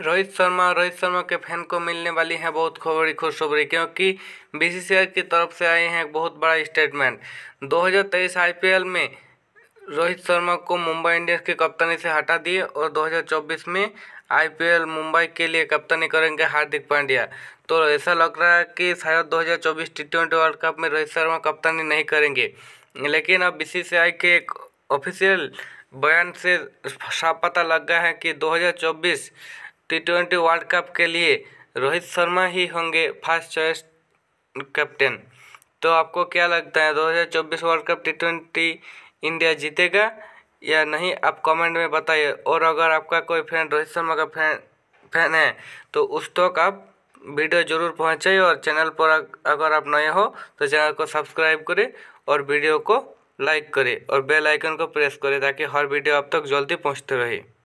रोहित शर्मा रोहित शर्मा के फैन को मिलने वाली है बहुत खबरी खुशखबरी क्योंकि बी की तरफ से आए हैं एक बहुत बड़ा स्टेटमेंट 2023 आईपीएल में रोहित शर्मा को मुंबई इंडियंस की कप्तानी से हटा दिए और 2024 में आईपीएल मुंबई के लिए कप्तानी करेंगे हार्दिक पांड्या तो ऐसा लग रहा है कि शायद 2024 टी ट्वेंटी वर्ल्ड कप में रोहित शर्मा कप्तानी नहीं करेंगे लेकिन अब बी के एक ऑफिशियल बयान से साफ पता लग गया है कि दो टी ट्वेंटी वर्ल्ड कप के लिए रोहित शर्मा ही होंगे फर्स्ट चॉइस कैप्टन तो आपको क्या लगता है 2024 world cup T twenty India जीतेगा या नहीं आप कमेंट में बताइए और अगर आपका कोई फ्रेंड रोहित शर्मा का फैन फैन है तो उस तक आप वीडियो ज़रूर पहुँचाइए और चैनल पर अगर आप नए हो तो चैनल को सब्सक्राइब करें और वीडियो को लाइक करें और बेल आइकन को प्रेस करें ताकि हर वीडियो आप तक जल्दी पहुँचते रहे